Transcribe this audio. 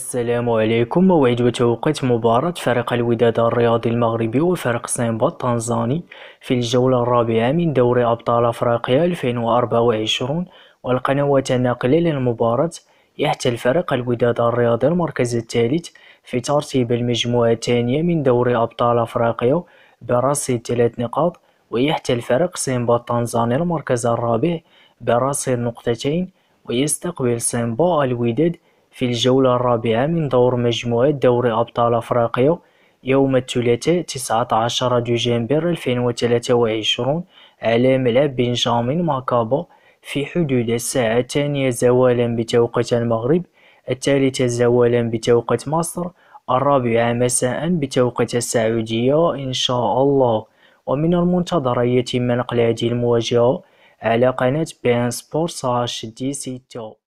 السلام عليكم موعد وتوقيت مباراة فريق الوداد الرياضي المغربي وفريق سيمبا التنزاني في الجولة الرابعة من دوري أبطال أفريقيا 2024 والقنوات الناقلة للمباراة يحتل فريق الوداد الرياضي المركز الثالث في ترتيب المجموعة الثانية من دوري أبطال أفريقيا برصيد ثلاث نقاط ويحتل فريق سيمبا التنزاني المركز الرابع برصيد نقطتين ويستقبل سيمبا الوداد في الجولة الرابعة من دور مجموعة دوري أبطال أفريقيا يوم الثلاثاء 19 ديسمبر 2023 على ملعب بنجامين ماكابا في حدود الساعة الثانية زوالا بتوقيت المغرب الثالثة زوالا بتوقيت مصر الرابعة مساء بتوقيت السعودية إن شاء الله ومن المنتظر أن يتم نقل هذه المواجهة على قناة بان سبورتس دي سي تو